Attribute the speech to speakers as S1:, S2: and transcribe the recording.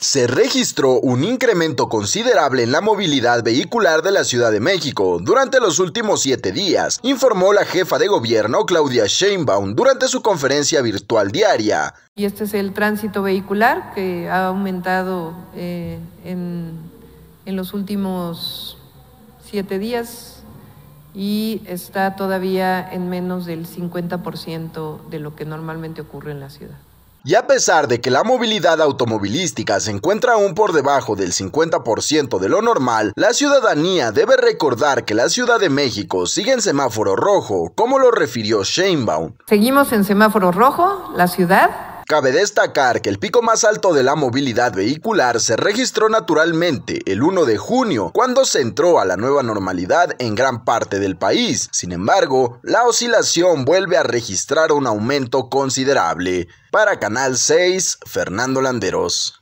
S1: se registró un incremento considerable en la movilidad vehicular de la Ciudad de México durante los últimos siete días, informó la jefa de gobierno Claudia Sheinbaum durante su conferencia virtual diaria.
S2: Y este es el tránsito vehicular que ha aumentado eh, en, en los últimos siete días y está todavía en menos del 50% de lo que normalmente ocurre en la ciudad.
S1: Y a pesar de que la movilidad automovilística se encuentra aún por debajo del 50% de lo normal, la ciudadanía debe recordar que la Ciudad de México sigue en semáforo rojo, como lo refirió Sheinbaum. Seguimos en semáforo rojo, la ciudad, Cabe destacar que el pico más alto de la movilidad vehicular se registró naturalmente el 1 de junio, cuando se entró a la nueva normalidad en gran parte del país. Sin embargo, la oscilación vuelve a registrar un aumento considerable. Para Canal 6, Fernando Landeros.